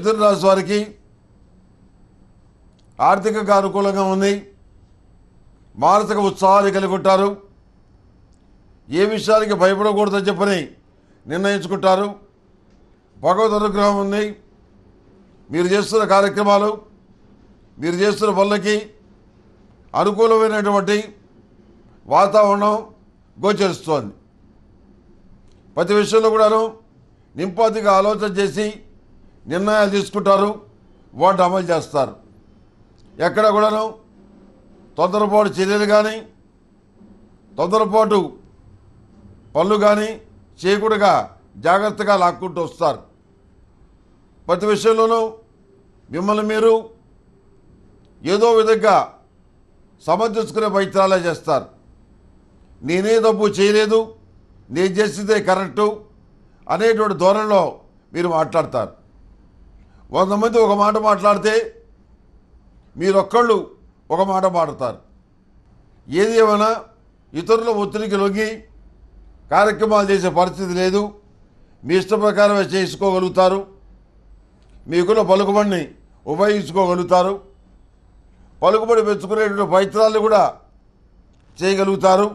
మిథున రాశి వారికి ఆర్థికంగా అనుకూలంగా ఉంది మానసిక ఉత్సాహాన్ని కలిగి ఉంటారు ఏ విషయానికి భయపడకూడదని చెప్పని నిర్ణయించుకుంటారు భగవద్ అనుగ్రహం ఉంది మీరు చేస్తున్న కార్యక్రమాలు మీరు చేస్తున్న పనులకి అనుకూలమైనటువంటి వాతావరణం గోచరిస్తోంది ప్రతి విషయంలో కూడాను నింపాతిగా ఆలోచన చేసి నిర్ణయాలు తీసుకుంటారు వాటిని అమలు చేస్తారు ఎక్కడ కూడాను తొందరపాటు చర్యలు కానీ తొందరపాటు పనులు కానీ చేయకుండా జాగ్రత్తగా లాక్కుంటూ వస్తారు ప్రతి విషయంలోనూ మిమ్మల్ని మీరు ఏదో విధంగా సమర్థించుకునే ప్రయత్నాలే చేస్తారు నేనే తప్పు చేయలేదు నేను చేసిందే కరెక్టు అనేటువంటి ధోరణిలో మీరు మాట్లాడతారు వంద మంది ఒక మాట మాట్లాడితే మీరొక్కళ్ళు ఒక మాట మాడతారు ఏది ఏమైనా ఇతరుల ఒత్తిడికి లొంగి కార్యక్రమాలు చేసే పరిస్థితి లేదు మీ ఇష్ట ప్రకారమే చేసుకోగలుగుతారు మీకున్న పలుకుబడిని ఉపయోగించుకోగలుగుతారు పలుకుబడి పెంచుకునేటువంటి ప్రయత్నాలు కూడా చేయగలుగుతారు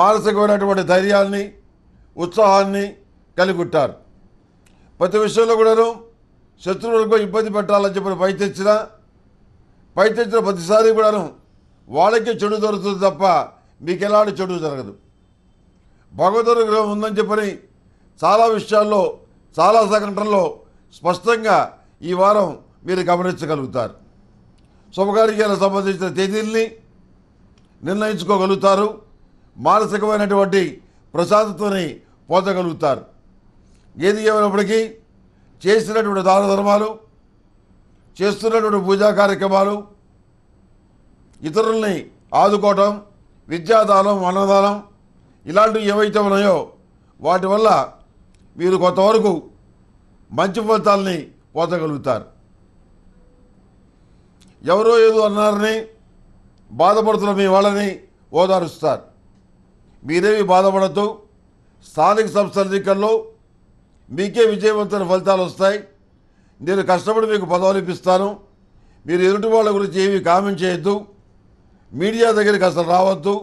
మానసికమైనటువంటి ధైర్యాన్ని ఉత్సాహాన్ని కలిగుంటారు ప్రతి విషయంలో కూడాను శత్రువులకు ఇబ్బంది పెట్టాలని చెప్పి పై తెచ్చిన పై తెచ్చిన ప్రతిసారి కూడాను వాళ్ళకే చెడు దొరుకుతుంది తప్ప మీకు ఎలాంటి చెడు జరగదు భగవద్గీత గ్రహం ఉందని చెప్పని చాలా విషయాల్లో చాలా సంఘటనల్లో స్పష్టంగా ఈ వారం మీరు గమనించగలుగుతారు శుభకార్యాలకు సంబంధించిన తేదీల్ని నిర్ణయించుకోగలుగుతారు మానసికమైనటువంటి ప్రశాంతతని పోతగలుగుతారు ఏది ఏమైనప్పటికీ చేస్తున్నటువంటి దాన ధర్మాలు చేస్తున్నటువంటి పూజా కార్యక్రమాలు ఇతరుల్ని ఆదుకోవటం విద్యాదానం అన్నదానం ఇలాంటివి ఏవైతే ఉన్నాయో వాటి వల్ల మీరు కొంతవరకు మంచి ఫలితాలని పోతగలుగుతారు ఎవరో ఏదో అన్నారని బాధపడుతున్న మీ వాళ్ళని ఓదారుస్తారు మీరేమి బాధపడద్దు స్థానిక సంస్థల ఎన్నికల్లో మీకే విజయవంతమైన ఫలితాలు వస్తాయి నేను కష్టపడి మీకు పదవులు ఇప్పిస్తాను మీరు ఎదుటి వాళ్ళ గురించి ఏమీ కామెంట్ చేయొద్దు మీడియా దగ్గరికి అసలు రావద్దు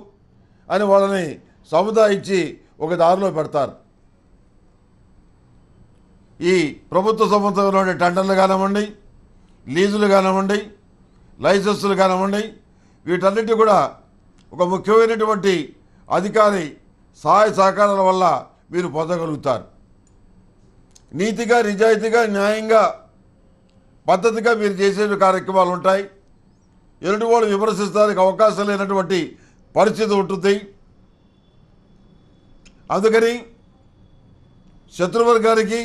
అని వాళ్ళని సముదాయించి ఒక దారిలో పెడతారు ఈ ప్రభుత్వ సంబంధంలోని టెండర్లు కానివ్వండి లీజులు కానివ్వండి లైసెన్సులు కానివ్వండి వీటన్నిటి కూడా ఒక ముఖ్యమైనటువంటి అధికారి సహాయ సహకారాల వల్ల మీరు పొందగలుగుతారు నీతిగా నిజాయితీగా న్యాయంగా పద్ధతిగా మీరు చేసే కార్యక్రమాలు ఉంటాయి ఎదుటి వాళ్ళు విమర్శిస్తానికి అవకాశం లేనటువంటి పరిస్థితి ఉంటుంది అందుకని శత్రువర్గానికి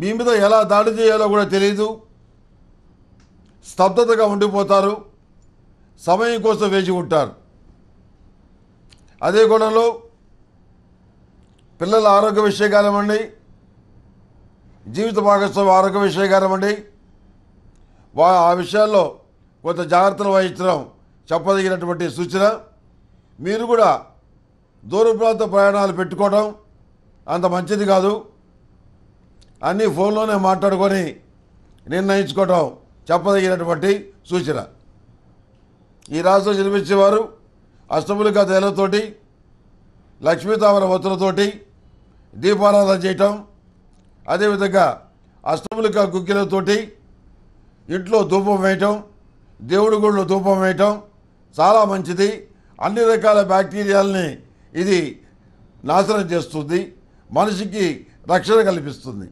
మీ మీద ఎలా దాడి చేయాలో కూడా తెలియదు స్తబ్దతగా ఉండిపోతారు సమయం కోసం వేచి ఉంటారు అదే కోణంలో పిల్లల ఆరోగ్య విషయం కానివ్వండి జీవిత భాగస్వామి ఆరోగ్య విషయం కానివ్వండి వా ఆ విషయాల్లో కొంత జాగ్రత్తలు వహించడం చెప్పదగినటువంటి సూచన మీరు కూడా దూర ప్రాంత ప్రయాణాలు పెట్టుకోవడం అంత మంచిది కాదు అన్నీ ఫోన్లోనే మాట్లాడుకొని నిర్ణయించుకోవడం చెప్పదగినటువంటి సూచన ఈ రాశిలో జన్మించేవారు అష్టములిక తేలతోటి లక్ష్మీతామర వత్తులతోటి దీపారాధన చేయటం అదేవిధంగా అష్టములక కుక్కిలతోటి ఇంట్లో ధూపం వేయటం దేవుడి గుళ్ళు ధూపం వేయటం చాలా మంచిది అన్ని రకాల బ్యాక్టీరియాలని ఇది నాశనం చేస్తుంది మనిషికి రక్షణ కల్పిస్తుంది